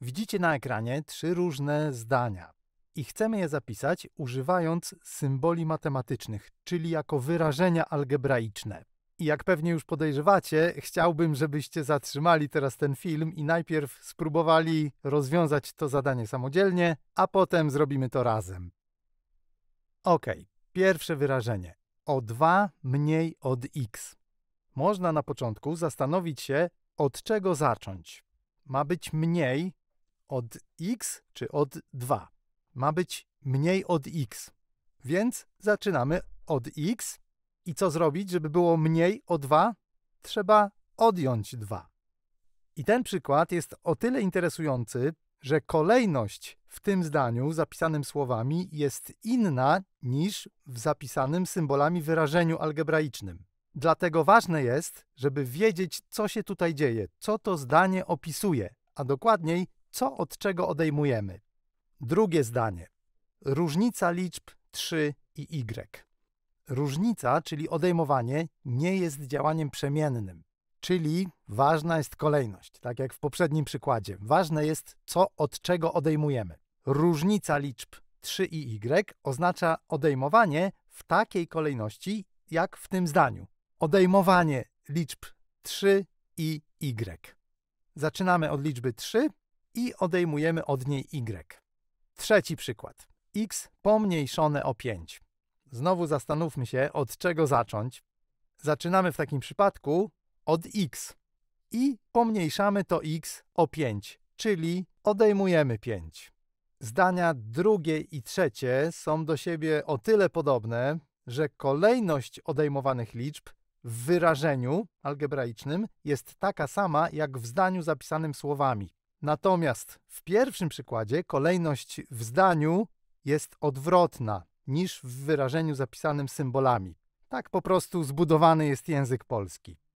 Widzicie na ekranie trzy różne zdania i chcemy je zapisać używając symboli matematycznych, czyli jako wyrażenia algebraiczne. I jak pewnie już podejrzewacie, chciałbym, żebyście zatrzymali teraz ten film i najpierw spróbowali rozwiązać to zadanie samodzielnie, a potem zrobimy to razem. Ok, pierwsze wyrażenie. O2 mniej od x. Można na początku zastanowić się, od czego zacząć. Ma być mniej od x czy od 2. Ma być mniej od x. Więc zaczynamy od x. I co zrobić, żeby było mniej o 2? Trzeba odjąć 2. I ten przykład jest o tyle interesujący, że kolejność w tym zdaniu zapisanym słowami jest inna niż w zapisanym symbolami wyrażeniu algebraicznym. Dlatego ważne jest, żeby wiedzieć, co się tutaj dzieje, co to zdanie opisuje, a dokładniej, co od czego odejmujemy. Drugie zdanie. Różnica liczb 3 i y. Różnica, czyli odejmowanie, nie jest działaniem przemiennym, czyli ważna jest kolejność, tak jak w poprzednim przykładzie. Ważne jest, co od czego odejmujemy. Różnica liczb 3 i y oznacza odejmowanie w takiej kolejności, jak w tym zdaniu. Odejmowanie liczb 3 i y. Zaczynamy od liczby 3 i odejmujemy od niej y. Trzeci przykład. x pomniejszone o 5. Znowu zastanówmy się, od czego zacząć. Zaczynamy w takim przypadku od x i pomniejszamy to x o 5, czyli odejmujemy 5. Zdania drugie i trzecie są do siebie o tyle podobne, że kolejność odejmowanych liczb w wyrażeniu algebraicznym jest taka sama jak w zdaniu zapisanym słowami. Natomiast w pierwszym przykładzie kolejność w zdaniu jest odwrotna niż w wyrażeniu zapisanym symbolami. Tak po prostu zbudowany jest język polski.